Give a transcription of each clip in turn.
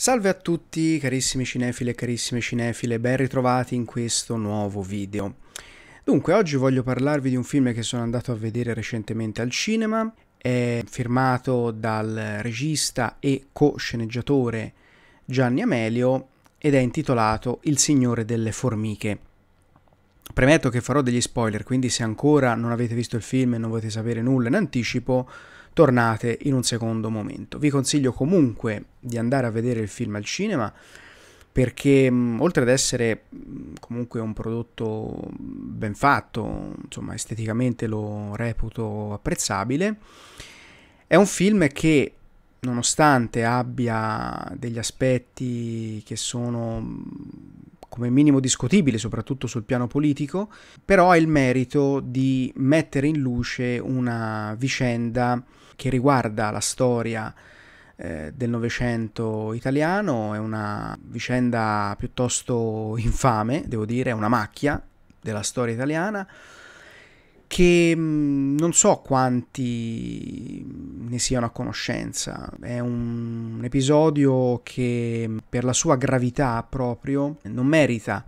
Salve a tutti carissimi cinefili e carissime cinefile, ben ritrovati in questo nuovo video. Dunque, oggi voglio parlarvi di un film che sono andato a vedere recentemente al cinema, è firmato dal regista e co-sceneggiatore Gianni Amelio ed è intitolato Il Signore delle Formiche. Premetto che farò degli spoiler, quindi se ancora non avete visto il film e non volete sapere nulla in anticipo, tornate in un secondo momento. Vi consiglio comunque di andare a vedere il film al cinema perché mm, oltre ad essere mm, comunque un prodotto mm, ben fatto, insomma esteticamente lo reputo apprezzabile, è un film che nonostante abbia degli aspetti che sono come minimo discutibili, soprattutto sul piano politico, però ha il merito di mettere in luce una vicenda che riguarda la storia eh, del Novecento italiano, è una vicenda piuttosto infame, devo dire, è una macchia della storia italiana che mm, non so quanti ne siano a conoscenza. È un, un episodio che per la sua gravità proprio non merita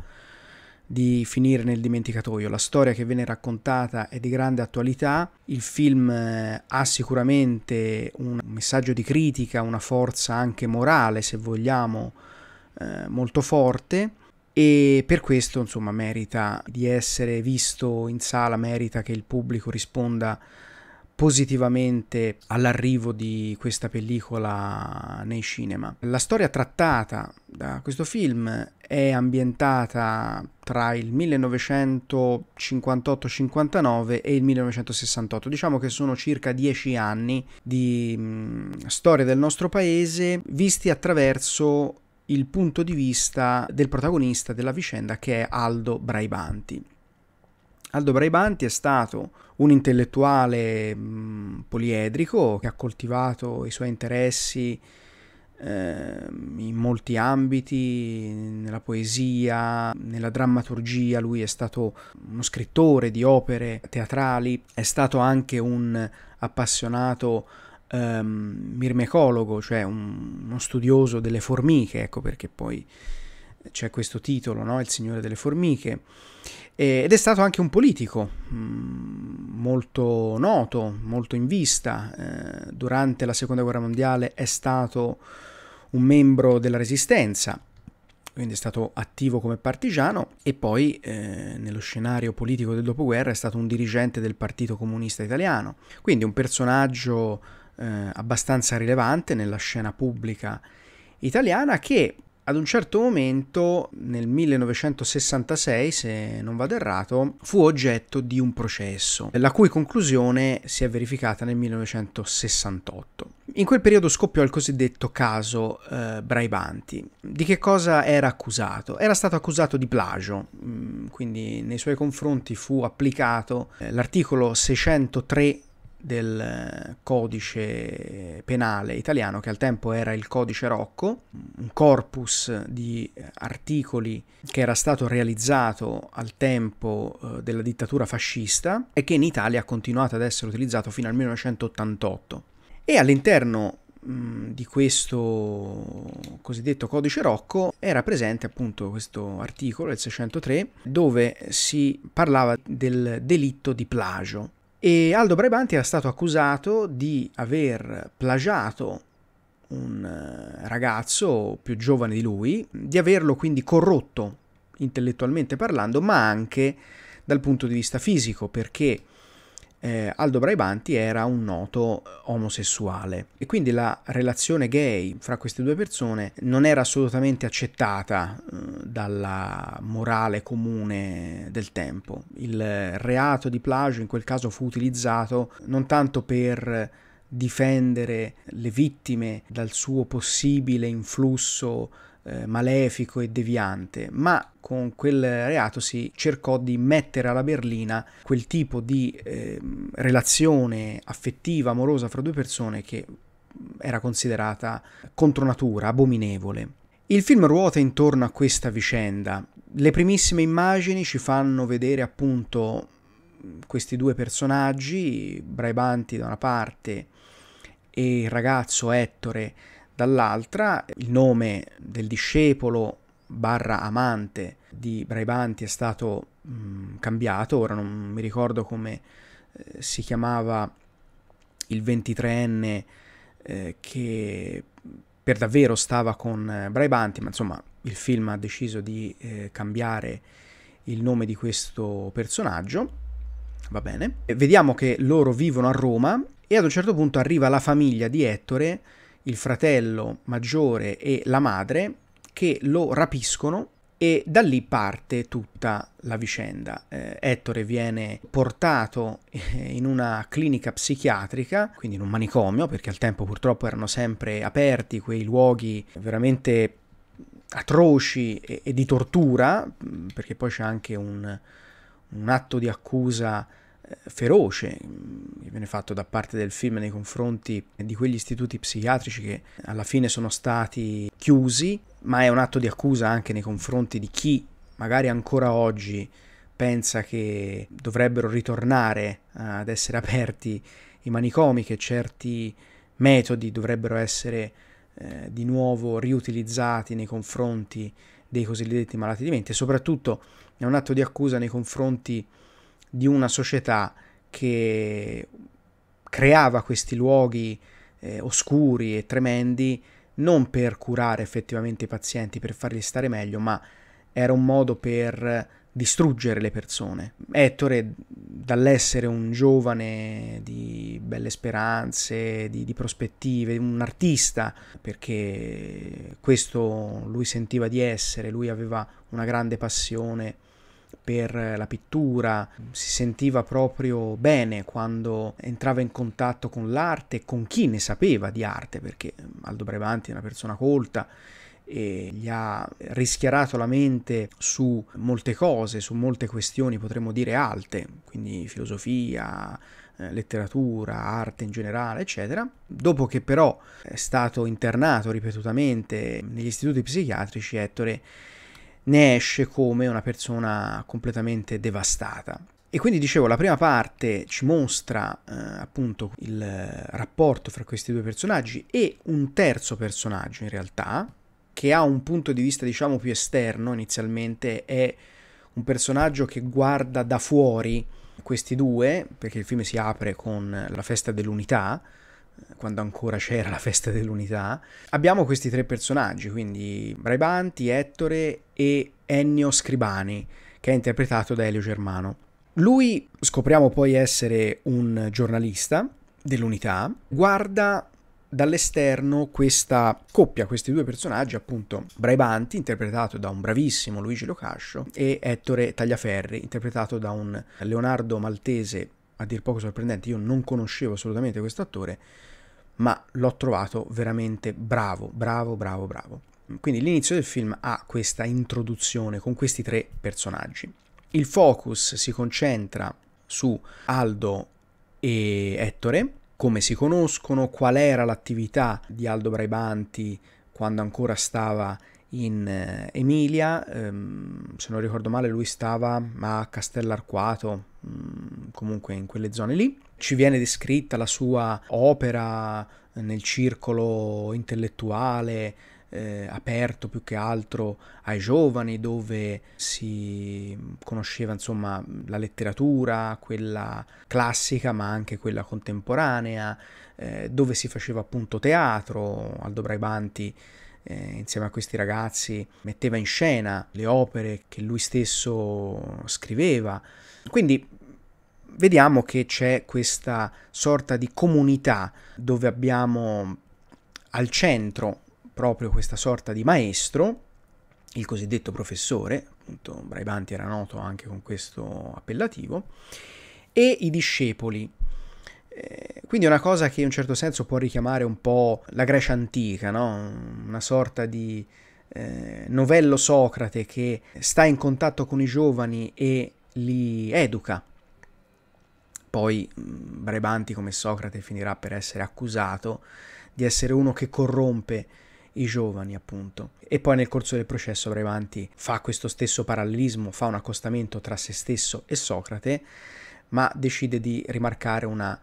di finire nel dimenticatoio. La storia che viene raccontata è di grande attualità, il film eh, ha sicuramente un messaggio di critica, una forza anche morale, se vogliamo, eh, molto forte e per questo, insomma, merita di essere visto in sala, merita che il pubblico risponda positivamente all'arrivo di questa pellicola nei cinema. La storia trattata da questo film è ambientata tra il 1958-59 e il 1968. Diciamo che sono circa dieci anni di mh, mm, storia del nostro paese visti attraverso il punto di vista del protagonista della vicenda che è Aldo Braibanti. Aldo Braibanti è stato un intellettuale mh, poliedrico che ha coltivato i suoi interessi eh, in molti ambiti, nella poesia, nella drammaturgia, lui è stato uno scrittore di opere teatrali, è stato anche un appassionato ehm, mirmecologo, cioè un, uno studioso delle formiche, ecco perché poi c'è questo titolo, no? Il Signore delle Formiche ed è stato anche un politico mm, molto noto, molto in vista. Eh, durante la seconda guerra mondiale è stato un membro della resistenza, quindi è stato attivo come partigiano e poi eh, nello scenario politico del dopoguerra è stato un dirigente del Partito Comunista Italiano, quindi un personaggio eh, abbastanza rilevante nella scena pubblica italiana che ad un certo momento, nel 1966, se non vado errato, fu oggetto di un processo, la cui conclusione si è verificata nel 1968. In quel periodo scoppiò il cosiddetto caso eh, Braibanti. Di che cosa era accusato? Era stato accusato di plagio, mm, quindi nei suoi confronti fu applicato eh, l'articolo 603 del eh, codice penale italiano, che al tempo era il codice Rocco, un corpus di eh, articoli che era stato realizzato al tempo eh, della dittatura fascista e che in Italia ha continuato ad essere utilizzato fino al 1988. E all'interno mm, di questo cosiddetto codice Rocco era presente appunto questo articolo, il 603, dove si parlava del delitto di plagio. E Aldo Brabanti era stato accusato di aver plagiato un eh, ragazzo più giovane di lui, di averlo quindi corrotto intellettualmente parlando, ma anche dal punto di vista fisico, perché eh, Aldo Braibanti era un noto eh, omosessuale e quindi la relazione gay fra queste due persone non era assolutamente accettata eh, dalla morale comune del tempo. Il reato di plagio in quel caso fu utilizzato non tanto per difendere le vittime dal suo possibile influsso eh, malefico e deviante, ma con quel reato si cercò di mettere alla berlina quel tipo di eh, relazione affettiva, amorosa fra due persone che era considerata contro natura, abominevole. Il film ruota intorno a questa vicenda. Le primissime immagini ci fanno vedere appunto questi due personaggi, Braibanti da una parte e il ragazzo Ettore dall'altra il nome del discepolo barra amante di Braibanti è stato mh, mm, cambiato, ora non mi ricordo come eh, si chiamava il 23enne eh, che per davvero stava con eh, Braibanti, ma insomma il film ha deciso di eh, cambiare il nome di questo personaggio. Va bene. E vediamo che loro vivono a Roma e ad un certo punto arriva la famiglia di Ettore il fratello maggiore e la madre che lo rapiscono e da lì parte tutta la vicenda. Eh, Ettore viene portato eh, in una clinica psichiatrica, quindi in un manicomio, perché al tempo purtroppo erano sempre aperti quei luoghi veramente atroci e, e di tortura, perché poi c'è anche un, un atto di accusa feroce mm, che viene fatto da parte del film nei confronti di quegli istituti psichiatrici che alla fine sono stati chiusi, ma è un atto di accusa anche nei confronti di chi magari ancora oggi pensa che dovrebbero ritornare eh, ad essere aperti i manicomi, che certi metodi dovrebbero essere eh, di nuovo riutilizzati nei confronti dei cosiddetti malati di mente e soprattutto è un atto di accusa nei confronti di una società che creava questi luoghi eh, oscuri e tremendi non per curare effettivamente i pazienti, per farli stare meglio, ma era un modo per distruggere le persone. Ettore, dall'essere un giovane di belle speranze, di, di, prospettive, un artista, perché questo lui sentiva di essere, lui aveva una grande passione per la pittura, si sentiva proprio bene quando entrava in contatto con l'arte, con chi ne sapeva di arte, perché Aldo Brevanti è una persona colta e gli ha rischiarato la mente su molte cose, su molte questioni, potremmo dire alte, quindi filosofia, eh, letteratura, arte in generale, eccetera. Dopo che però è stato internato ripetutamente negli istituti psichiatrici, Ettore ne esce come una persona completamente devastata. E quindi dicevo, la prima parte ci mostra eh, appunto il rapporto fra questi due personaggi e un terzo personaggio in realtà, che ha un punto di vista diciamo più esterno inizialmente, è un personaggio che guarda da fuori questi due, perché il film si apre con la festa dell'unità, eh, quando ancora c'era la festa dell'unità. Abbiamo questi tre personaggi, quindi Braibanti, Ettore e Ennio Scribani, che è interpretato da Elio Germano. Lui, scopriamo poi essere un giornalista dell'unità, guarda dall'esterno questa coppia, questi due personaggi, appunto Braibanti, interpretato da un bravissimo Luigi Locascio, e Ettore Tagliaferri, interpretato da un Leonardo Maltese, a dir poco sorprendente, io non conoscevo assolutamente questo attore, ma l'ho trovato veramente bravo, bravo, bravo, bravo. Quindi l'inizio del film ha questa introduzione con questi tre personaggi. Il focus si concentra su Aldo e Ettore, come si conoscono, qual era l'attività di Aldo Braibanti quando ancora stava in eh, Emilia, ehm, se non ricordo male lui stava a Castellarquato, mm, comunque in quelle zone lì. Ci viene descritta la sua opera nel circolo intellettuale, eh, aperto più che altro ai giovani, dove si conosceva insomma la letteratura, quella classica ma anche quella contemporanea, eh, dove si faceva appunto teatro, Aldo Braibanti eh, insieme a questi ragazzi metteva in scena le opere che lui stesso scriveva. Quindi vediamo che c'è questa sorta di comunità dove abbiamo al centro proprio questa sorta di maestro, il cosiddetto professore, appunto Braibanti era noto anche con questo appellativo, e i discepoli. Eh, quindi è una cosa che in un certo senso può richiamare un po' la Grecia antica, no? una sorta di eh, novello Socrate che sta in contatto con i giovani e li educa. Poi mm, Brebanti, come Socrate, finirà per essere accusato di essere uno che corrompe i giovani appunto. E poi nel corso del processo Brevanti fa questo stesso parallelismo, fa un accostamento tra se stesso e Socrate, ma decide di rimarcare una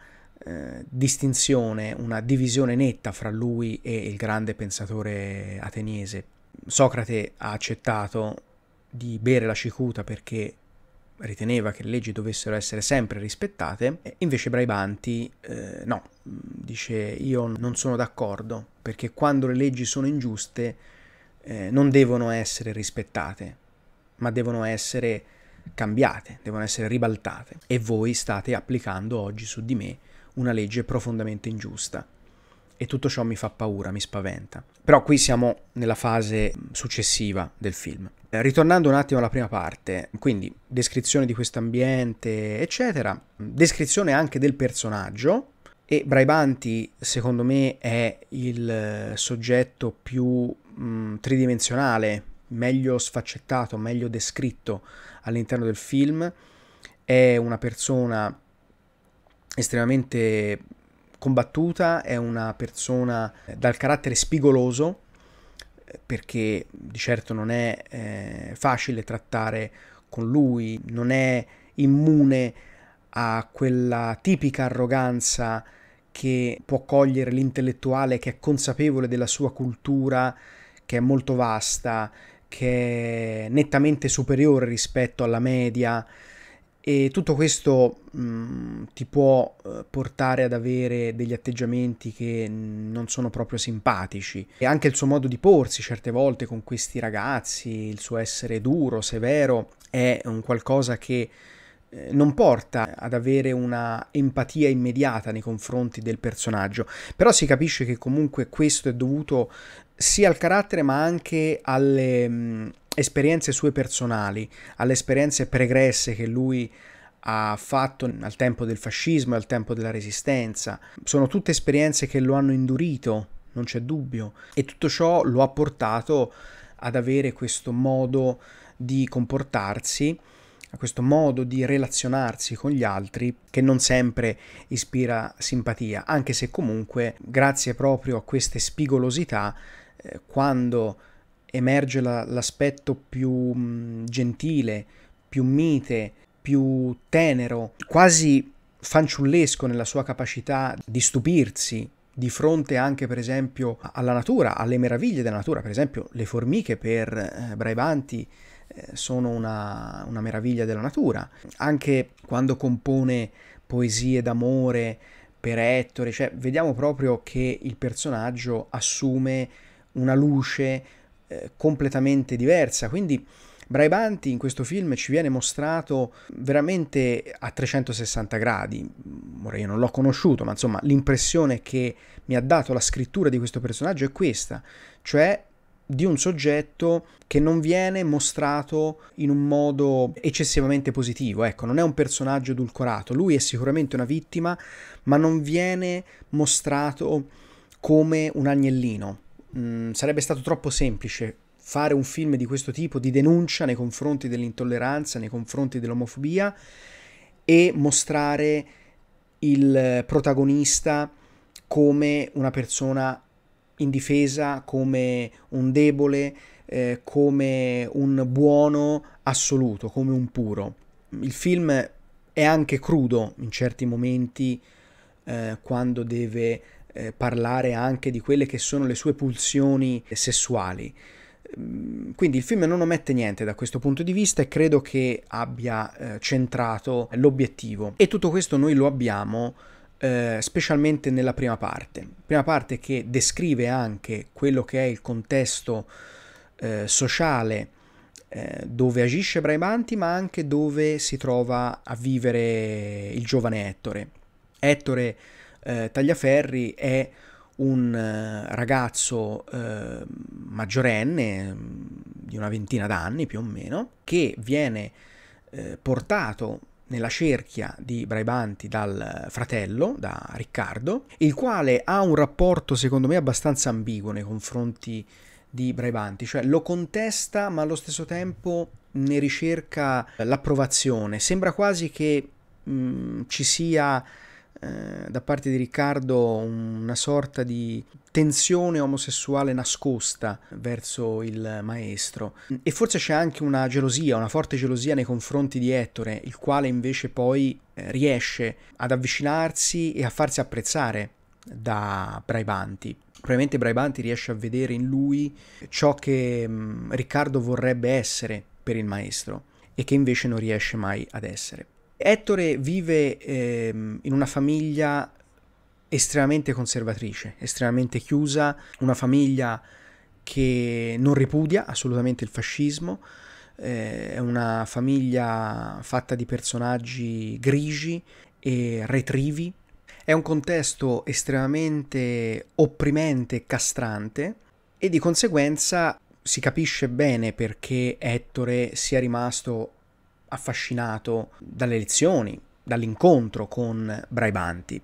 eh, distinzione, una divisione netta fra lui e il grande pensatore ateniese. Socrate ha accettato di bere la cicuta perché riteneva che le leggi dovessero essere sempre rispettate, invece Braibanti eh, no, dice io non sono d'accordo, perché quando le leggi sono ingiuste eh, non devono essere rispettate, ma devono essere cambiate, devono essere ribaltate. E voi state applicando oggi su di me una legge profondamente ingiusta. E tutto ciò mi fa paura, mi spaventa. Però qui siamo nella fase successiva del film. Eh, ritornando un attimo alla prima parte, quindi descrizione di questo ambiente, eccetera, descrizione anche del personaggio, e Braibanti, secondo me, è il eh, soggetto più mh, mm, tridimensionale, meglio sfaccettato, meglio descritto all'interno del film. È una persona estremamente combattuta, è una persona eh, dal carattere spigoloso, eh, perché di certo non è eh, facile trattare con lui, non è immune a quella tipica arroganza che può cogliere l'intellettuale che è consapevole della sua cultura, che è molto vasta, che è nettamente superiore rispetto alla media e tutto questo mh, mm, ti può eh, portare ad avere degli atteggiamenti che non sono proprio simpatici e anche il suo modo di porsi certe volte con questi ragazzi, il suo essere duro, severo, è un qualcosa che eh, non porta ad avere una empatia immediata nei confronti del personaggio, però si capisce che comunque questo è dovuto sia al carattere ma anche alle mh, esperienze sue personali, alle esperienze pregresse che lui ha fatto al tempo del fascismo e al tempo della resistenza. Sono tutte esperienze che lo hanno indurito, non c'è dubbio, e tutto ciò lo ha portato ad avere questo modo di comportarsi questo modo di relazionarsi con gli altri che non sempre ispira simpatia, anche se comunque grazie proprio a queste spigolosità eh, quando emerge la, l'aspetto più mh, mm, gentile, più mite, più tenero, quasi fanciullesco nella sua capacità di stupirsi di fronte anche per esempio alla natura, alle meraviglie della natura, per esempio le formiche per eh, Braibanti eh, sono una, una meraviglia della natura. Anche quando compone poesie d'amore per Ettore, cioè vediamo proprio che il personaggio assume una luce eh, completamente diversa, quindi Braibanti in questo film ci viene mostrato veramente a 360 gradi. Ora io non l'ho conosciuto, ma insomma l'impressione che mi ha dato la scrittura di questo personaggio è questa, cioè di un soggetto che non viene mostrato in un modo eccessivamente positivo, ecco, non è un personaggio edulcorato, lui è sicuramente una vittima, ma non viene mostrato come un agnellino. Mm, sarebbe stato troppo semplice fare un film di questo tipo di denuncia nei confronti dell'intolleranza, nei confronti dell'omofobia e mostrare il protagonista come una persona in difesa come un debole, eh, come un buono assoluto, come un puro. Il film è anche crudo in certi momenti eh, quando deve eh, parlare anche di quelle che sono le sue pulsioni sessuali. Mm, quindi il film non omette niente da questo punto di vista e credo che abbia eh, centrato l'obiettivo. E tutto questo noi lo abbiamo eh, specialmente nella prima parte. Prima parte che descrive anche quello che è il contesto eh, sociale eh, dove agisce Braimanti, ma anche dove si trova a vivere il giovane Ettore. Ettore eh, Tagliaferri è un eh, ragazzo eh, maggiorenne mm, di una ventina d'anni più o meno che viene eh, portato nella cerchia di Braibanti dal eh, fratello, da Riccardo, il quale ha un rapporto secondo me abbastanza ambiguo nei confronti di Braibanti, cioè lo contesta ma allo stesso tempo ne ricerca l'approvazione. Sembra quasi che mh, mm, ci sia eh, da parte di Riccardo una sorta di tensione omosessuale nascosta verso il maestro e forse c'è anche una gelosia, una forte gelosia nei confronti di Ettore, il quale invece poi eh, riesce ad avvicinarsi e a farsi apprezzare da Braibanti. Probabilmente Braibanti riesce a vedere in lui ciò che mm, Riccardo vorrebbe essere per il maestro e che invece non riesce mai ad essere. Ettore vive eh, in una famiglia estremamente conservatrice, estremamente chiusa, una famiglia che non ripudia assolutamente il fascismo, eh, è una famiglia fatta di personaggi grigi e retrivi, è un contesto estremamente opprimente e castrante e di conseguenza si capisce bene perché Ettore sia rimasto affascinato dalle lezioni, dall'incontro con Braibanti.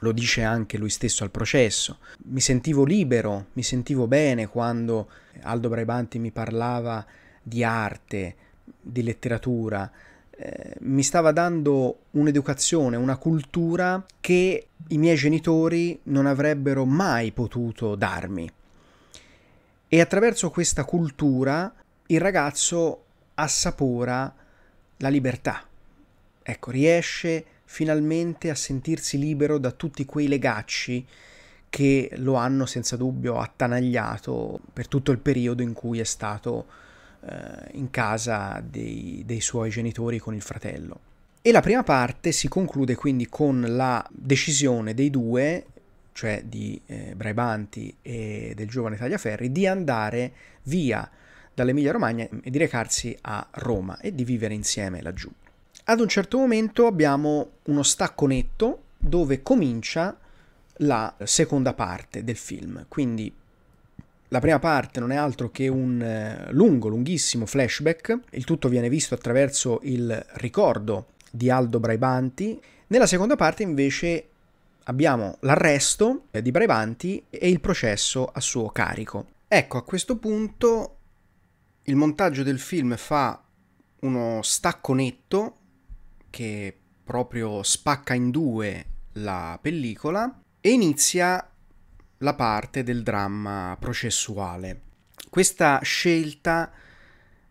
Lo dice anche lui stesso al processo. Mi sentivo libero, mi sentivo bene quando Aldo Braibanti mi parlava di arte, di letteratura. Eh, mi stava dando un'educazione, una cultura che i miei genitori non avrebbero mai potuto darmi. E attraverso questa cultura il ragazzo assapora la libertà. Ecco, riesce finalmente a sentirsi libero da tutti quei legacci che lo hanno senza dubbio attanagliato per tutto il periodo in cui è stato eh, in casa dei, dei suoi genitori con il fratello. E la prima parte si conclude quindi con la decisione dei due cioè di eh, Braibanti e del giovane Tagliaferri, di andare via dall'Emilia Romagna e di recarsi a Roma e di vivere insieme laggiù. Ad un certo momento abbiamo uno stacco netto dove comincia la seconda parte del film, quindi la prima parte non è altro che un eh, lungo, lunghissimo flashback, il tutto viene visto attraverso il ricordo di Aldo Braibanti, nella seconda parte invece abbiamo l'arresto di Braibanti e il processo a suo carico. Ecco, a questo punto il montaggio del film fa uno stacco netto che proprio spacca in due la pellicola e inizia la parte del dramma processuale. Questa scelta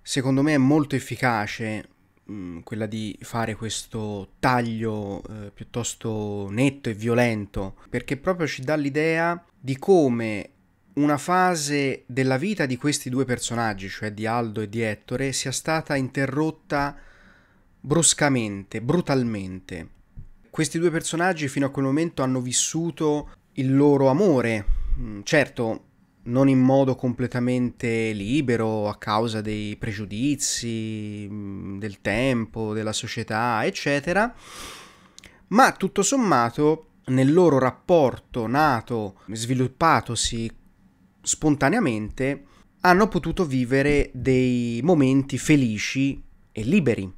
secondo me è molto efficace, mh, mm, quella di fare questo taglio eh, piuttosto netto e violento, perché proprio ci dà l'idea di come una fase della vita di questi due personaggi, cioè di Aldo e di Ettore, sia stata interrotta bruscamente, brutalmente. Questi due personaggi fino a quel momento hanno vissuto il loro amore, mm, certo non in modo completamente libero a causa dei pregiudizi, mm, del tempo, della società, eccetera, ma tutto sommato nel loro rapporto nato, sviluppatosi spontaneamente hanno potuto vivere dei momenti felici e liberi.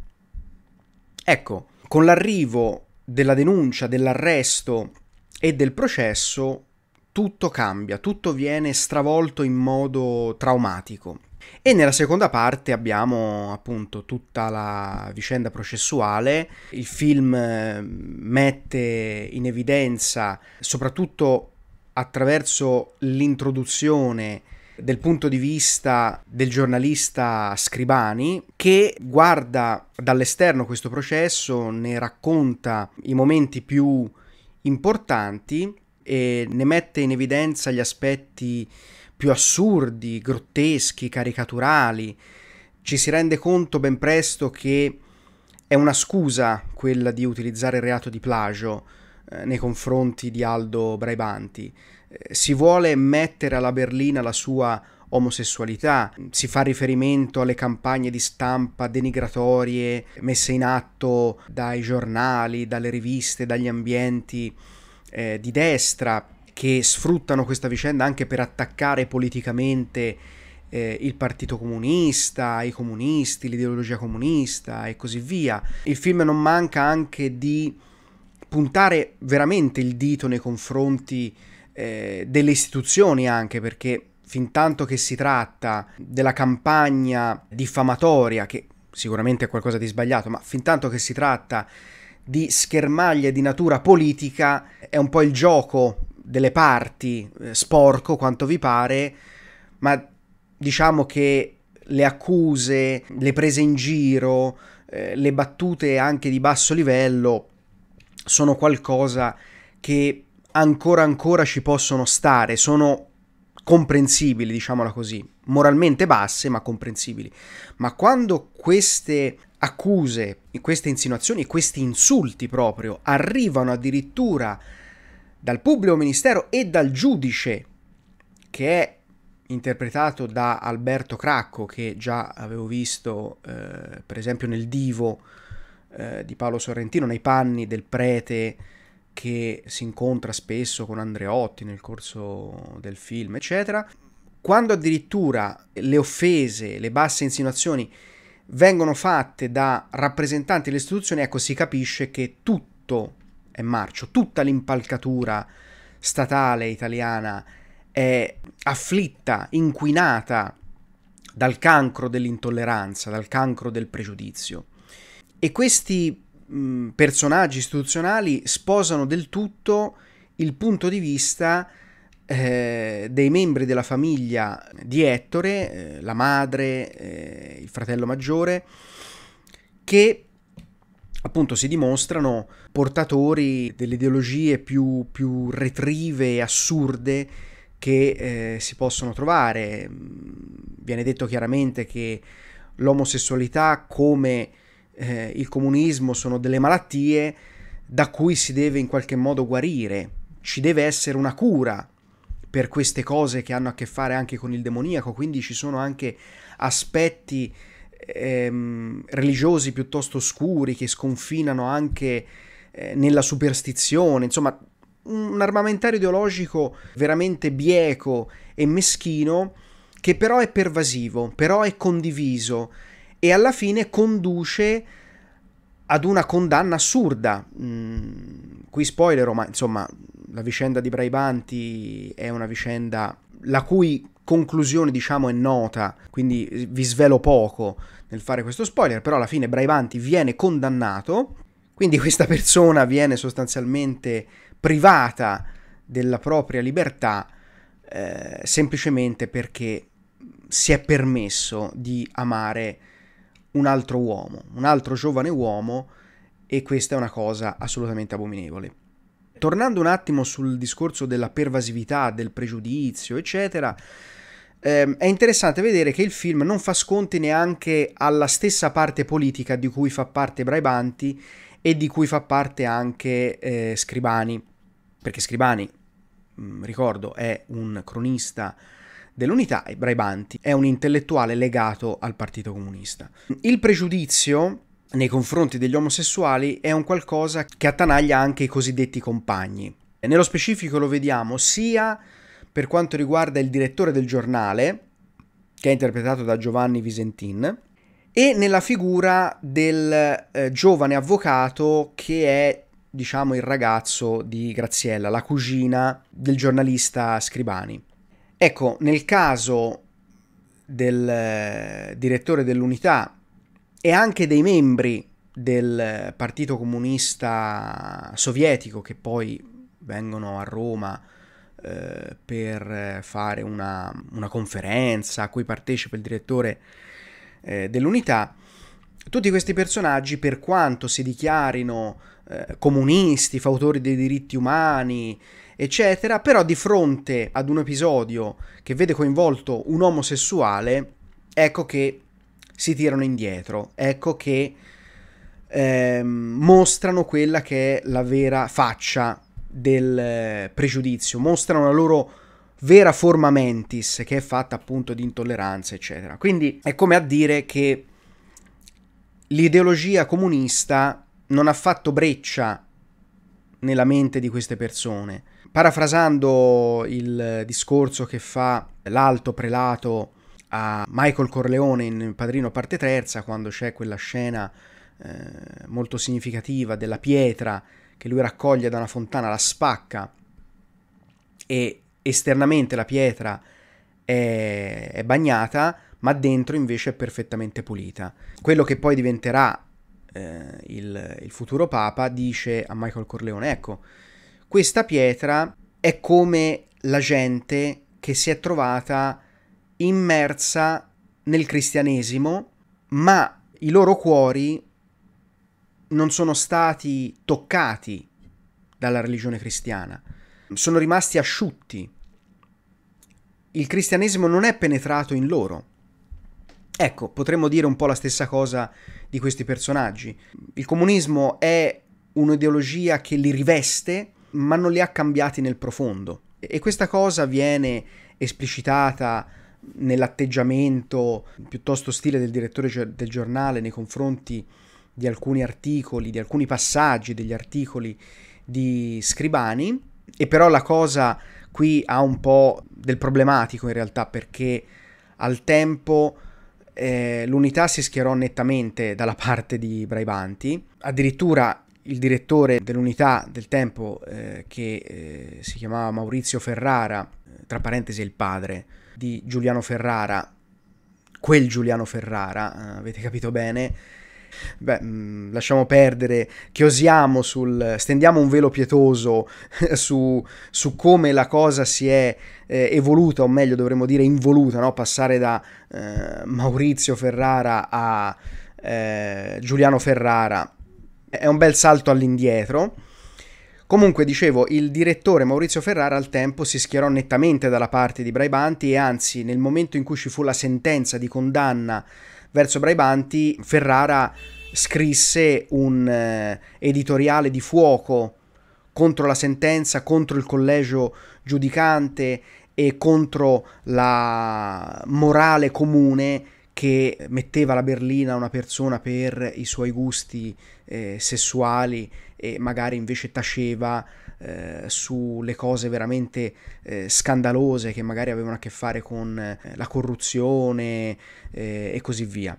Ecco, con l'arrivo della denuncia, dell'arresto e del processo, tutto cambia, tutto viene stravolto in modo traumatico. E nella seconda parte abbiamo appunto tutta la vicenda processuale. Il film eh, mette in evidenza soprattutto attraverso l'introduzione del punto di vista del giornalista Scribani che guarda dall'esterno questo processo, ne racconta i momenti più importanti e ne mette in evidenza gli aspetti più assurdi, grotteschi, caricaturali. Ci si rende conto ben presto che è una scusa quella di utilizzare il reato di plagio eh, nei confronti di Aldo Braibanti. Eh, si vuole mettere alla berlina la sua omosessualità, si fa riferimento alle campagne di stampa denigratorie messe in atto dai giornali, dalle riviste, dagli ambienti eh, di destra che sfruttano questa vicenda anche per attaccare politicamente eh, il Partito Comunista, i comunisti, l'ideologia comunista e così via. Il film non manca anche di puntare veramente il dito nei confronti eh, delle istituzioni anche perché fin tanto che si tratta della campagna diffamatoria che sicuramente è qualcosa di sbagliato ma fin tanto che si tratta di schermaglie di natura politica è un po' il gioco delle parti eh, sporco quanto vi pare ma diciamo che le accuse le prese in giro eh, le battute anche di basso livello sono qualcosa che ancora ancora ci possono stare, sono comprensibili, diciamola così, moralmente basse ma comprensibili. Ma quando queste accuse, queste insinuazioni, questi insulti proprio arrivano addirittura dal pubblico ministero e dal giudice che è interpretato da Alberto Cracco che già avevo visto eh, per esempio nel Divo eh, di Paolo Sorrentino nei panni del prete che si incontra spesso con Andreotti nel corso del film, eccetera. Quando addirittura le offese, le basse insinuazioni vengono fatte da rappresentanti delle istituzioni, ecco si capisce che tutto è marcio, tutta l'impalcatura statale italiana è afflitta, inquinata dal cancro dell'intolleranza, dal cancro del pregiudizio. E questi mh, personaggi istituzionali sposano del tutto il punto di vista eh, dei membri della famiglia di Ettore, eh, la madre, eh, il fratello maggiore, che appunto si dimostrano portatori delle ideologie più, più retrive e assurde che eh, si possono trovare. Viene detto chiaramente che l'omosessualità come eh, il comunismo sono delle malattie da cui si deve in qualche modo guarire, ci deve essere una cura per queste cose che hanno a che fare anche con il demoniaco, quindi ci sono anche aspetti ehm, religiosi piuttosto scuri che sconfinano anche eh, nella superstizione, insomma un armamentario ideologico veramente bieco e meschino che però è pervasivo, però è condiviso, e alla fine conduce ad una condanna assurda. Mm, qui spoiler, ma insomma, la vicenda di Braibanti è una vicenda la cui conclusione, diciamo, è nota, quindi vi svelo poco nel fare questo spoiler, però alla fine Braibanti viene condannato, quindi questa persona viene sostanzialmente privata della propria libertà eh, semplicemente perché si è permesso di amare un altro uomo, un altro giovane uomo e questa è una cosa assolutamente abominevole. Tornando un attimo sul discorso della pervasività, del pregiudizio, eccetera, ehm, è interessante vedere che il film non fa sconti neanche alla stessa parte politica di cui fa parte Braibanti e di cui fa parte anche eh, Scribani, perché Scribani, mh, mm, ricordo, è un cronista dell'Unità e Braibanti è un intellettuale legato al Partito Comunista. Il pregiudizio nei confronti degli omosessuali è un qualcosa che attanaglia anche i cosiddetti compagni. E nello specifico lo vediamo sia per quanto riguarda il direttore del giornale, che è interpretato da Giovanni Visentin, e nella figura del eh, giovane avvocato che è, diciamo, il ragazzo di Graziella, la cugina del giornalista Scribani. Ecco, nel caso del eh, direttore dell'unità e anche dei membri del Partito Comunista Sovietico che poi vengono a Roma eh, per eh, fare una, una, conferenza a cui partecipa il direttore eh, dell'unità, tutti questi personaggi, per quanto si dichiarino eh, comunisti, fautori dei diritti umani, eccetera, però di fronte ad un episodio che vede coinvolto un omosessuale, ecco che si tirano indietro, ecco che ehm, mostrano quella che è la vera faccia del eh, pregiudizio, mostrano la loro vera forma mentis che è fatta appunto di intolleranza, eccetera. Quindi è come a dire che l'ideologia comunista non ha fatto breccia nella mente di queste persone. Parafrasando il discorso che fa l'alto prelato a Michael Corleone in Padrino parte terza, quando c'è quella scena eh, molto significativa della pietra che lui raccoglie da una fontana, la spacca e esternamente la pietra è, è bagnata, ma dentro invece è perfettamente pulita. Quello che poi diventerà eh, il, il futuro Papa dice a Michael Corleone, ecco, questa pietra è come la gente che si è trovata immersa nel cristianesimo, ma i loro cuori non sono stati toccati dalla religione cristiana, sono rimasti asciutti. Il cristianesimo non è penetrato in loro. Ecco, potremmo dire un po' la stessa cosa di questi personaggi. Il comunismo è un'ideologia che li riveste ma non li ha cambiati nel profondo. E questa cosa viene esplicitata nell'atteggiamento piuttosto stile del direttore del giornale nei confronti di alcuni articoli, di alcuni passaggi degli articoli di Scribani, e però la cosa qui ha un po' del problematico in realtà perché al tempo eh, l'unità si schierò nettamente dalla parte di Braibanti, addirittura il direttore dell'unità del tempo eh, che eh, si chiamava Maurizio Ferrara, eh, tra parentesi il padre di Giuliano Ferrara, quel Giuliano Ferrara, eh, avete capito bene, Beh, mm, lasciamo perdere, che sul, stendiamo un velo pietoso su, su come la cosa si è eh, evoluta, o meglio dovremmo dire involuta, no? passare da eh, Maurizio Ferrara a eh, Giuliano Ferrara è un bel salto all'indietro. Comunque, dicevo, il direttore Maurizio Ferrara al tempo si schierò nettamente dalla parte di Braibanti e anzi, nel momento in cui ci fu la sentenza di condanna verso Braibanti, Ferrara scrisse un eh, editoriale di fuoco contro la sentenza, contro il collegio giudicante e contro la morale comune che metteva la berlina a una persona per i suoi gusti eh, sessuali e magari invece taceva eh, sulle cose veramente eh, scandalose che magari avevano a che fare con eh, la corruzione eh, e così via.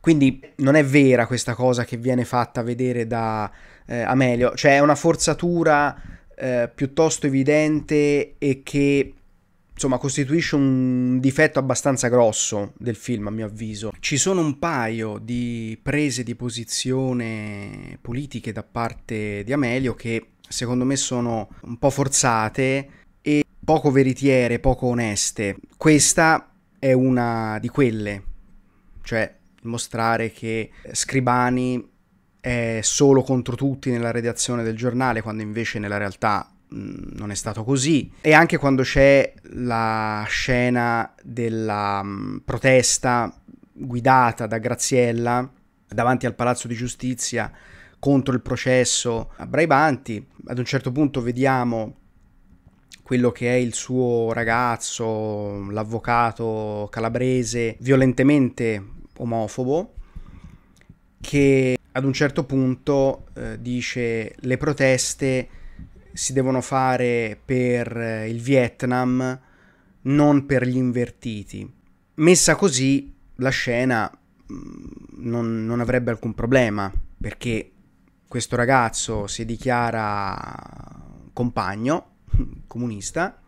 Quindi non è vera questa cosa che viene fatta vedere da Amelio, cioè è una forzatura piuttosto evidente e che insomma costituisce un difetto abbastanza grosso del film a mio avviso. Ci sono un paio di prese di posizione politiche da parte di Amelio che secondo me sono un po' forzate e poco veritiere, poco oneste. Questa è una di quelle, cioè mostrare che Scribani è solo contro tutti nella redazione del giornale quando invece nella realtà Mm, non è stato così. E anche quando c'è la scena della mm, protesta guidata da Graziella davanti al Palazzo di Giustizia contro il processo a Braibanti, ad un certo punto vediamo quello che è il suo ragazzo, l'avvocato calabrese, violentemente omofobo, che ad un certo punto eh, dice le proteste si devono fare per eh, il Vietnam, non per gli invertiti. Messa così, la scena mm, non, non avrebbe alcun problema, perché questo ragazzo si dichiara compagno comunista,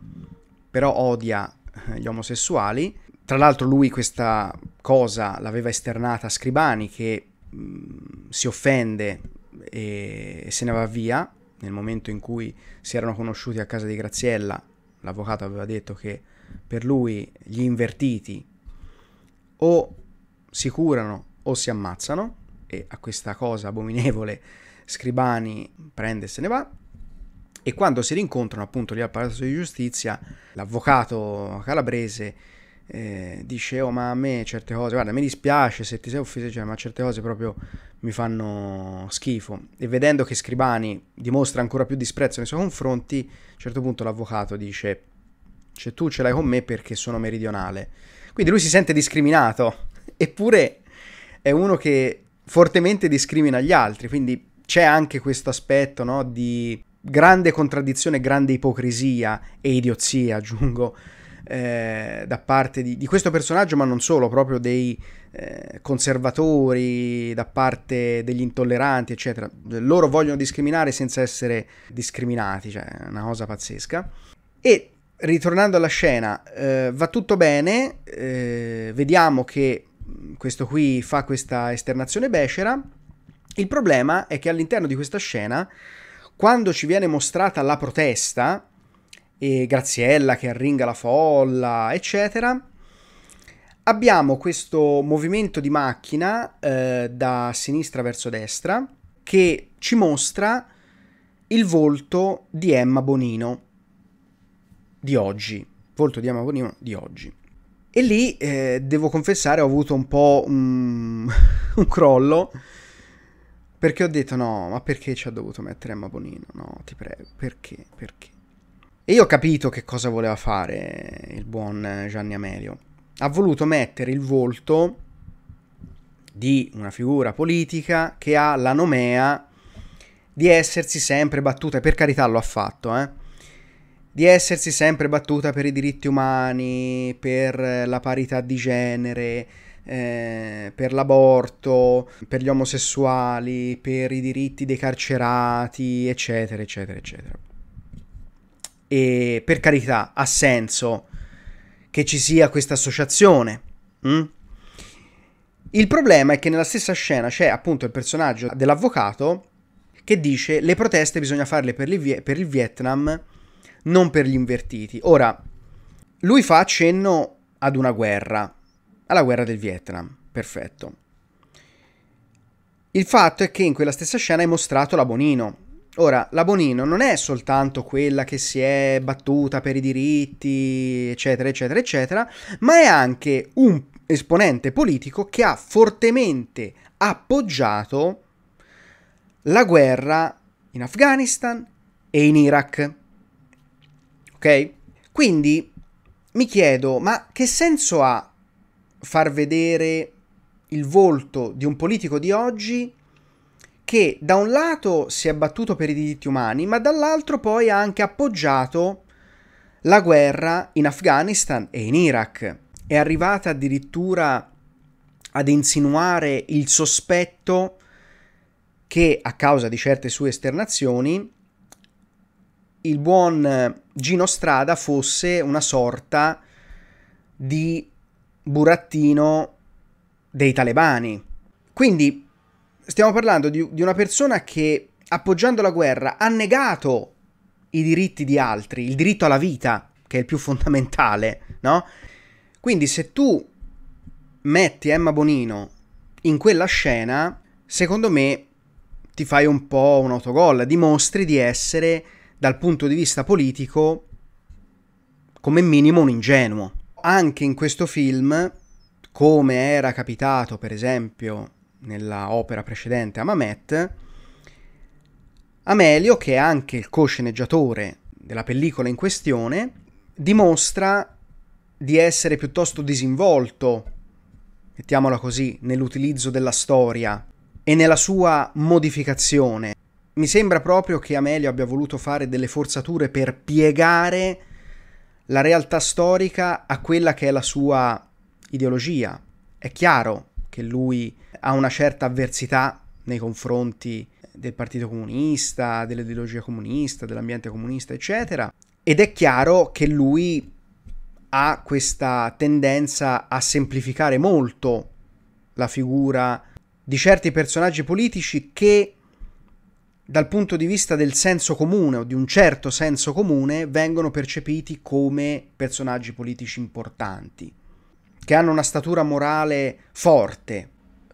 però odia eh, gli omosessuali. Tra l'altro lui questa cosa l'aveva esternata a Scribani che mh, mm, si offende e, e se ne va via nel momento in cui si erano conosciuti a casa di Graziella, l'avvocato aveva detto che per lui gli invertiti o si curano o si ammazzano e a questa cosa abominevole Scribani prende e se ne va e quando si rincontrano appunto lì al Palazzo di Giustizia l'avvocato calabrese eh, dice oh ma a me certe cose guarda mi dispiace se ti sei offeso cioè, ma certe cose proprio mi fanno schifo e vedendo che Scribani dimostra ancora più disprezzo nei suoi confronti a un certo punto l'avvocato dice cioè tu ce l'hai con me perché sono meridionale quindi lui si sente discriminato eppure è uno che fortemente discrimina gli altri quindi c'è anche questo aspetto no, di grande contraddizione grande ipocrisia e idiozia aggiungo eh, da parte di, di, questo personaggio, ma non solo, proprio dei eh, conservatori, da parte degli intolleranti, eccetera. Loro vogliono discriminare senza essere discriminati, cioè una cosa pazzesca. E ritornando alla scena, eh, va tutto bene, eh, vediamo che questo qui fa questa esternazione becera. Il problema è che all'interno di questa scena, quando ci viene mostrata la protesta, e Graziella che arringa la folla, eccetera. Abbiamo questo movimento di macchina eh, da sinistra verso destra che ci mostra il volto di Emma Bonino di oggi, volto di Emma Bonino di oggi. E lì eh, devo confessare ho avuto un po' un, un crollo perché ho detto no, ma perché ci ha dovuto mettere Emma Bonino? No, ti prego, perché? Perché? E io ho capito che cosa voleva fare il buon Gianni Amelio. Ha voluto mettere il volto di una figura politica che ha la nomea di essersi sempre battuta, per carità lo ha fatto, eh, di essersi sempre battuta per i diritti umani, per la parità di genere, eh, per l'aborto, per gli omosessuali, per i diritti dei carcerati, eccetera, eccetera, eccetera e per carità ha senso che ci sia questa associazione. Mm? Il problema è che nella stessa scena c'è appunto il personaggio dell'avvocato che dice le proteste bisogna farle per, vie- per il Vietnam, non per gli invertiti. Ora, lui fa accenno ad una guerra, alla guerra del Vietnam, perfetto. Il fatto è che in quella stessa scena è mostrato la Bonino, Ora, la Bonino non è soltanto quella che si è battuta per i diritti, eccetera, eccetera, eccetera, ma è anche un esponente politico che ha fortemente appoggiato la guerra in Afghanistan e in Iraq. Ok? Quindi mi chiedo, ma che senso ha far vedere il volto di un politico di oggi che da un lato si è battuto per i diritti umani, ma dall'altro poi ha anche appoggiato la guerra in Afghanistan e in Iraq. È arrivata addirittura ad insinuare il sospetto che a causa di certe sue esternazioni il buon Gino Strada fosse una sorta di burattino dei talebani. Quindi stiamo parlando di, di una persona che, appoggiando la guerra, ha negato i diritti di altri, il diritto alla vita, che è il più fondamentale, no? Quindi se tu metti Emma Bonino in quella scena, secondo me ti fai un po' un autogol, dimostri di essere, dal punto di vista politico, come minimo un ingenuo. Anche in questo film, come era capitato per esempio nella opera precedente a Mamet, Amelio, che è anche il co-sceneggiatore della pellicola in questione, dimostra di essere piuttosto disinvolto, mettiamola così, nell'utilizzo della storia e nella sua modificazione. Mi sembra proprio che Amelio abbia voluto fare delle forzature per piegare la realtà storica a quella che è la sua ideologia. È chiaro, che lui ha una certa avversità nei confronti del Partito Comunista, dell'ideologia comunista, dell'ambiente comunista, eccetera. Ed è chiaro che lui ha questa tendenza a semplificare molto la figura di certi personaggi politici che dal punto di vista del senso comune o di un certo senso comune vengono percepiti come personaggi politici importanti che hanno una statura morale forte,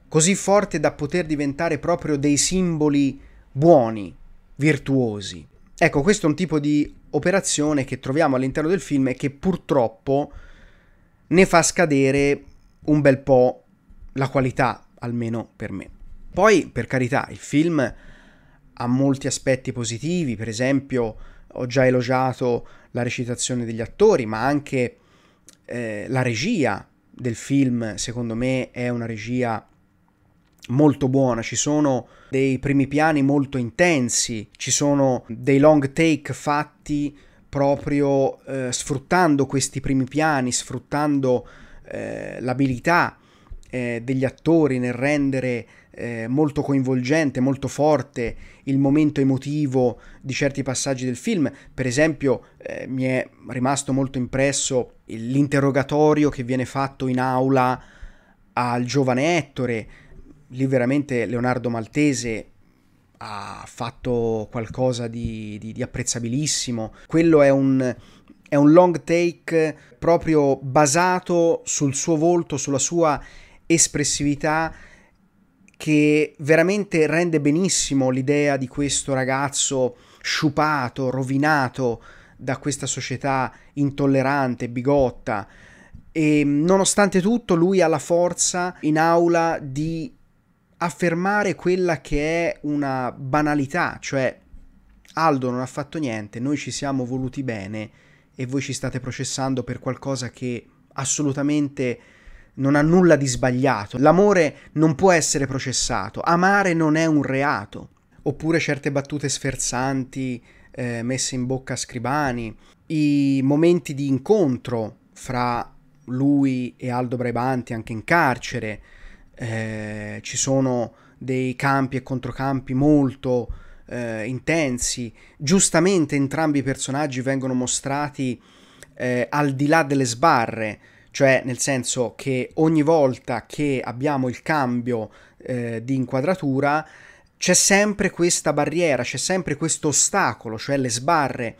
così forte da poter diventare proprio dei simboli buoni, virtuosi. Ecco, questo è un tipo di operazione che troviamo all'interno del film e che purtroppo ne fa scadere un bel po' la qualità, almeno per me. Poi, per carità, il film ha molti aspetti positivi, per esempio ho già elogiato la recitazione degli attori, ma anche eh, la regia del film, secondo me, è una regia molto buona, ci sono dei primi piani molto intensi, ci sono dei long take fatti proprio eh, sfruttando questi primi piani, sfruttando eh, l'abilità eh, degli attori nel rendere eh, molto coinvolgente, molto forte il momento emotivo di certi passaggi del film. Per esempio, eh, mi è rimasto molto impresso l'interrogatorio che viene fatto in aula al giovane Ettore. Lì veramente Leonardo Maltese ha fatto qualcosa di, di, di apprezzabilissimo. Quello è un, è un long take proprio basato sul suo volto, sulla sua espressività, che veramente rende benissimo l'idea di questo ragazzo sciupato, rovinato da questa società intollerante, bigotta. E nonostante tutto lui ha la forza in aula di affermare quella che è una banalità, cioè Aldo non ha fatto niente, noi ci siamo voluti bene e voi ci state processando per qualcosa che assolutamente non ha nulla di sbagliato, l'amore non può essere processato, amare non è un reato. Oppure certe battute sferzanti eh, messe in bocca a Scribani, i momenti di incontro fra lui e Aldo Brebanti anche in carcere, eh, ci sono dei campi e controcampi molto eh, intensi, giustamente entrambi i personaggi vengono mostrati eh, al di là delle sbarre, cioè nel senso che ogni volta che abbiamo il cambio eh, di inquadratura c'è sempre questa barriera, c'è sempre questo ostacolo, cioè le sbarre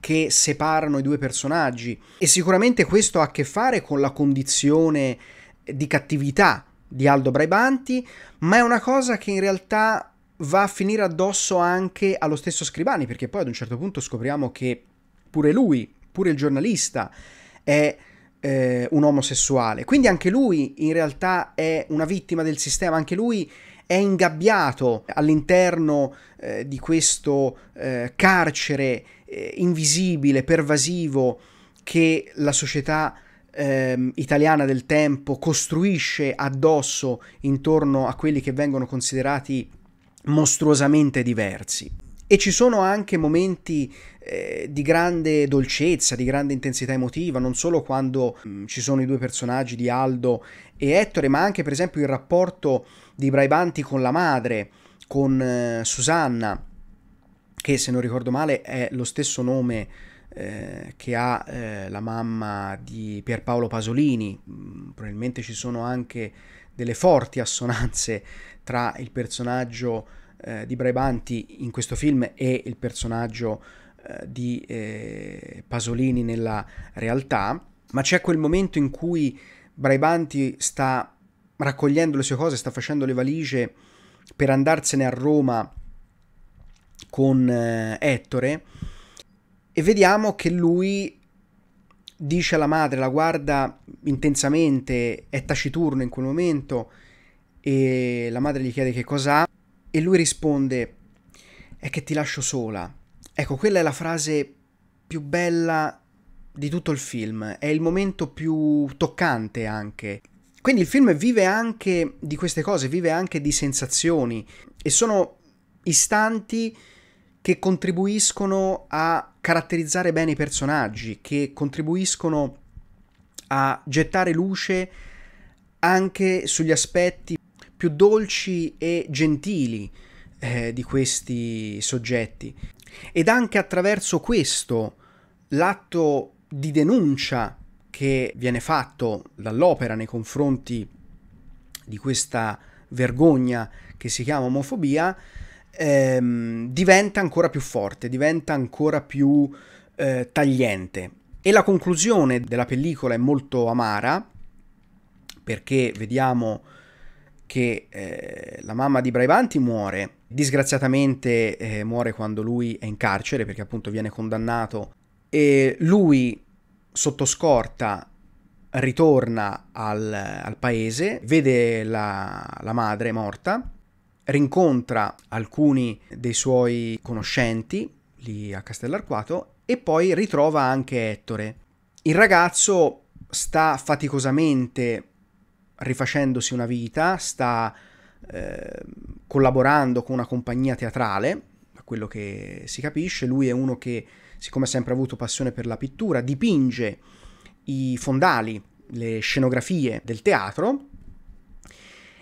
che separano i due personaggi e sicuramente questo ha a che fare con la condizione di cattività di Aldo Braibanti, ma è una cosa che in realtà va a finire addosso anche allo stesso Scribani, perché poi ad un certo punto scopriamo che pure lui, pure il giornalista, è eh, un omosessuale. Quindi anche lui in realtà è una vittima del sistema, anche lui è ingabbiato all'interno eh, di questo eh, carcere eh, invisibile, pervasivo che la società ehm, italiana del tempo costruisce addosso intorno a quelli che vengono considerati mostruosamente diversi. E ci sono anche momenti eh, di grande dolcezza, di grande intensità emotiva, non solo quando mh, mm, ci sono i due personaggi di Aldo e Ettore, ma anche per esempio il rapporto di Braibanti con la madre, con eh, Susanna, che se non ricordo male è lo stesso nome eh, che ha eh, la mamma di Pierpaolo Pasolini, mm, probabilmente ci sono anche delle forti assonanze tra il personaggio eh, di Braibanti in questo film e il personaggio eh, di eh, Pasolini nella realtà, ma c'è quel momento in cui Braibanti sta raccogliendo le sue cose, sta facendo le valigie per andarsene a Roma con eh, Ettore e vediamo che lui dice alla madre, la guarda intensamente, è taciturno in quel momento e la madre gli chiede che cos'ha e lui risponde è che ti lascio sola. Ecco, quella è la frase più bella di tutto il film, è il momento più toccante anche. Quindi il film vive anche di queste cose, vive anche di sensazioni e sono istanti che contribuiscono a caratterizzare bene i personaggi, che contribuiscono a gettare luce anche sugli aspetti più dolci e gentili eh, di questi soggetti. Ed anche attraverso questo l'atto di denuncia che viene fatto dall'opera nei confronti di questa vergogna che si chiama omofobia ehm, diventa ancora più forte, diventa ancora più eh, tagliente. E la conclusione della pellicola è molto amara perché vediamo che eh, la mamma di Braibanti muore, disgraziatamente eh, muore quando lui è in carcere perché appunto viene condannato e lui sotto scorta ritorna al, al paese, vede la, la madre morta, rincontra alcuni dei suoi conoscenti lì a Castellarquato e poi ritrova anche Ettore. Il ragazzo sta faticosamente rifacendosi una vita, sta eh, collaborando con una compagnia teatrale, da quello che si capisce, lui è uno che, siccome ha sempre avuto passione per la pittura, dipinge i fondali, le scenografie del teatro.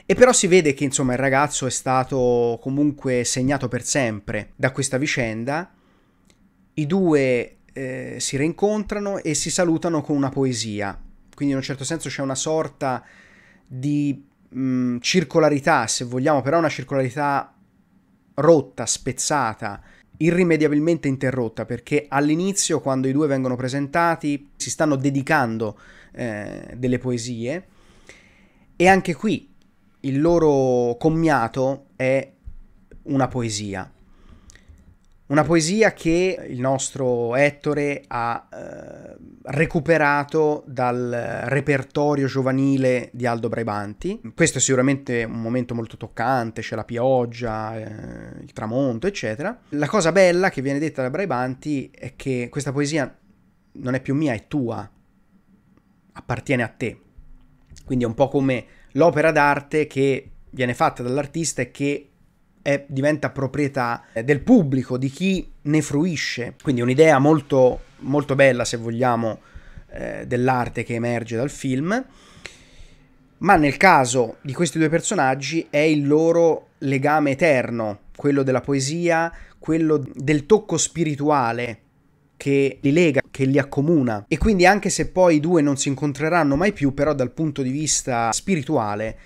E però si vede che insomma il ragazzo è stato comunque segnato per sempre da questa vicenda. I due eh, si rincontrano e si salutano con una poesia. Quindi in un certo senso c'è una sorta di mh, mm, circolarità, se vogliamo, però una circolarità rotta, spezzata, irrimediabilmente interrotta, perché all'inizio, quando i due vengono presentati, si stanno dedicando eh, delle poesie e anche qui il loro commiato è una poesia. Una poesia che il nostro Ettore ha eh, recuperato dal repertorio giovanile di Aldo Brebanti. Questo è sicuramente un momento molto toccante, c'è la pioggia, eh, il tramonto, eccetera. La cosa bella che viene detta da Brebanti è che questa poesia non è più mia, è tua, appartiene a te. Quindi è un po' come l'opera d'arte che viene fatta dall'artista e che è, diventa proprietà eh, del pubblico, di chi ne fruisce. Quindi un'idea molto, molto bella, se vogliamo, eh, dell'arte che emerge dal film. Ma nel caso di questi due personaggi è il loro legame eterno, quello della poesia, quello del tocco spirituale che li lega, che li accomuna. E quindi anche se poi i due non si incontreranno mai più, però dal punto di vista spirituale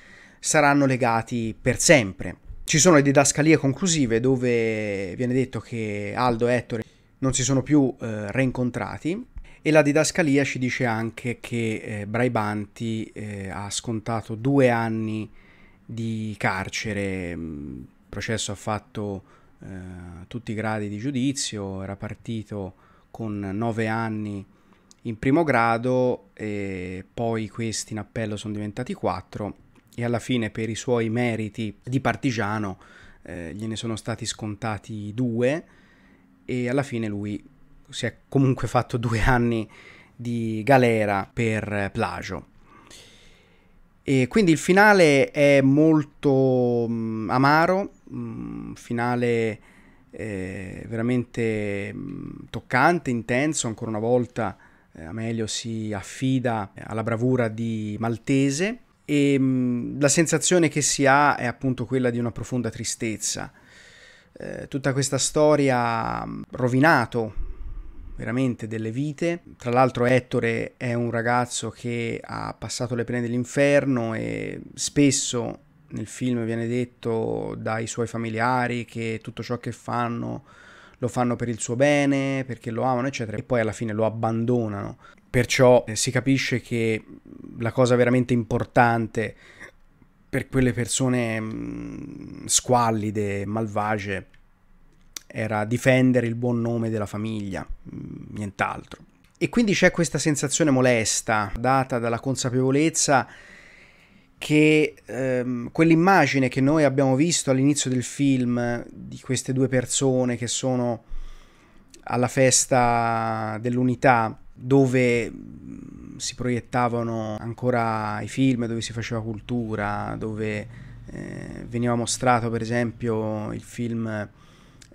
saranno legati per sempre. Ci sono le didascalie conclusive dove viene detto che Aldo e Ettore non si sono più eh, reincontrati e la didascalia ci dice anche che eh, Braibanti eh, ha scontato due anni di carcere, il mm, processo ha fatto eh, tutti i gradi di giudizio, era partito con nove anni in primo grado e poi questi in appello sono diventati quattro e alla fine per i suoi meriti di partigiano eh, gliene sono stati scontati due e alla fine lui si è comunque fatto due anni di galera per plagio. E quindi il finale è molto mh, mm, amaro, mh, mm, finale eh, veramente mh, mm, toccante, intenso, ancora una volta eh, Amelio si affida alla bravura di Maltese e ehm, la sensazione che si ha è appunto quella di una profonda tristezza. Eh, tutta questa storia ha rovinato veramente delle vite. Tra l'altro Ettore è un ragazzo che ha passato le pene dell'inferno e spesso nel film viene detto dai suoi familiari che tutto ciò che fanno lo fanno per il suo bene, perché lo amano, eccetera, e poi alla fine lo abbandonano. Perciò eh, si capisce che la cosa veramente importante per quelle persone mm, squallide, malvagie, era difendere il buon nome della famiglia, mm, nient'altro. E quindi c'è questa sensazione molesta data dalla consapevolezza che ehm, quell'immagine che noi abbiamo visto all'inizio del film di queste due persone che sono alla festa dell'unità dove mm, si proiettavano ancora i film, dove si faceva cultura, dove eh, veniva mostrato per esempio il film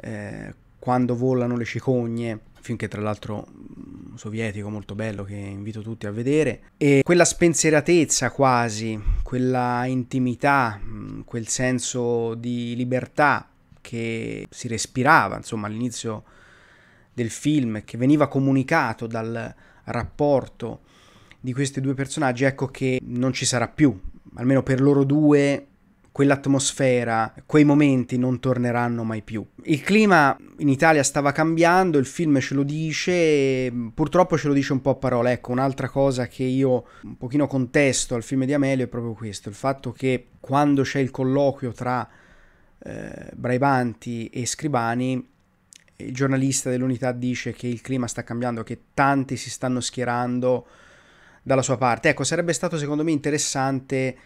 eh, Quando volano le cicogne, film che tra l'altro mm, sovietico molto bello che invito tutti a vedere e quella spensieratezza quasi, quella intimità, mm, quel senso di libertà che si respirava, insomma, all'inizio del film che veniva comunicato dal rapporto di questi due personaggi, ecco che non ci sarà più, almeno per loro due quell'atmosfera, quei momenti non torneranno mai più. Il clima in Italia stava cambiando, il film ce lo dice, purtroppo ce lo dice un po' a parole. Ecco, un'altra cosa che io un pochino contesto al film di Amelio è proprio questo, il fatto che quando c'è il colloquio tra eh, Braibanti e Scribani, il giornalista dell'unità dice che il clima sta cambiando, che tanti si stanno schierando dalla sua parte. Ecco, sarebbe stato secondo me interessante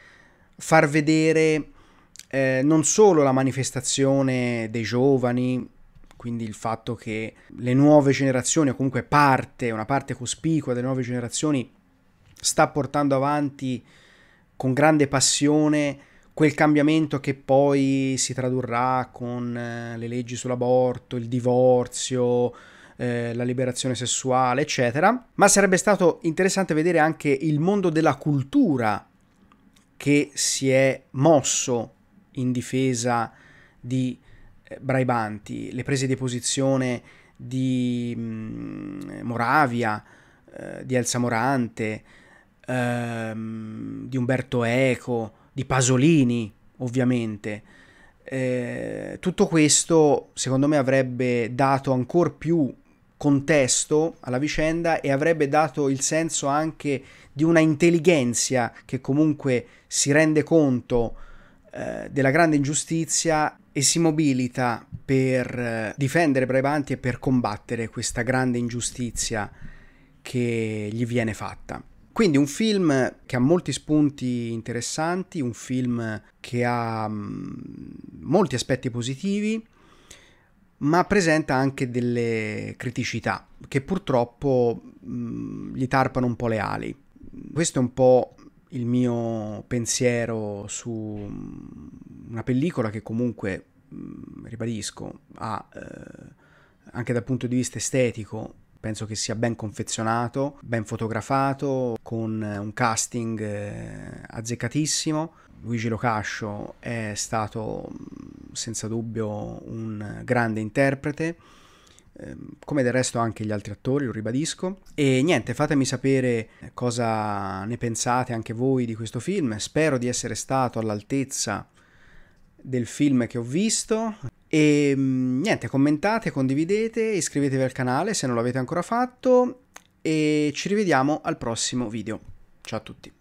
far vedere eh, non solo la manifestazione dei giovani, quindi il fatto che le nuove generazioni, o comunque parte, una parte cospicua delle nuove generazioni, sta portando avanti con grande passione quel cambiamento che poi si tradurrà con eh, le leggi sull'aborto, il divorzio, eh, la liberazione sessuale, eccetera. Ma sarebbe stato interessante vedere anche il mondo della cultura che si è mosso in difesa di eh, Braibanti, le prese di posizione di mm, Moravia, eh, di Elsa Morante, ehm, di Umberto Eco, di Pasolini, ovviamente. Eh, tutto questo, secondo me, avrebbe dato ancora più contesto alla vicenda e avrebbe dato il senso anche di una intelligenza che comunque si rende conto eh, della grande ingiustizia e si mobilita per eh, difendere Brevanti e per combattere questa grande ingiustizia che gli viene fatta. Quindi un film che ha molti spunti interessanti, un film che ha mm, molti aspetti positivi, ma presenta anche delle criticità che purtroppo mh, mm, gli tarpano un po' le ali. Questo è un po' il mio pensiero su mm, una pellicola che comunque, mh, ribadisco, ha eh, anche dal punto di vista estetico Penso che sia ben confezionato, ben fotografato, con eh, un casting eh, azzeccatissimo. Luigi Locascio è stato mm, senza dubbio un grande interprete, ehm, come del resto anche gli altri attori, lo ribadisco. E niente, fatemi sapere cosa ne pensate anche voi di questo film. Spero di essere stato all'altezza del film che ho visto. E mm, niente, commentate, condividete, iscrivetevi al canale se non l'avete ancora fatto e ci rivediamo al prossimo video. Ciao a tutti.